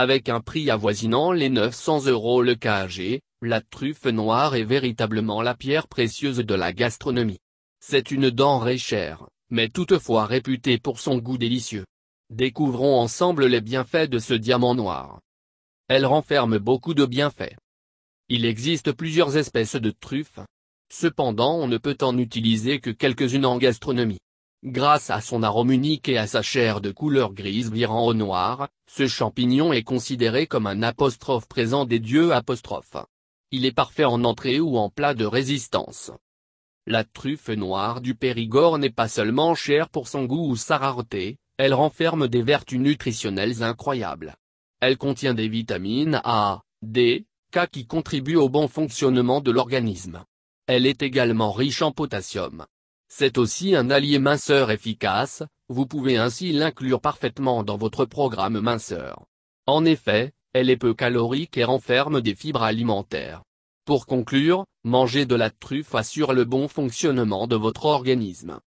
avec un prix avoisinant les 900 euros le kg, la truffe noire est véritablement la pierre précieuse de la gastronomie. C'est une denrée chère, mais toutefois réputée pour son goût délicieux. Découvrons ensemble les bienfaits de ce diamant noir. Elle renferme beaucoup de bienfaits. Il existe plusieurs espèces de truffes. Cependant on ne peut en utiliser que quelques-unes en gastronomie. Grâce à son arôme unique et à sa chair de couleur grise virant au noir, ce champignon est considéré comme un apostrophe présent des dieux apostrophe. Il est parfait en entrée ou en plat de résistance. La truffe noire du Périgord n'est pas seulement chère pour son goût ou sa rareté, elle renferme des vertus nutritionnelles incroyables. Elle contient des vitamines A, D, K qui contribuent au bon fonctionnement de l'organisme. Elle est également riche en potassium. C'est aussi un allié minceur efficace, vous pouvez ainsi l'inclure parfaitement dans votre programme minceur. En effet, elle est peu calorique et renferme des fibres alimentaires. Pour conclure, manger de la truffe assure le bon fonctionnement de votre organisme.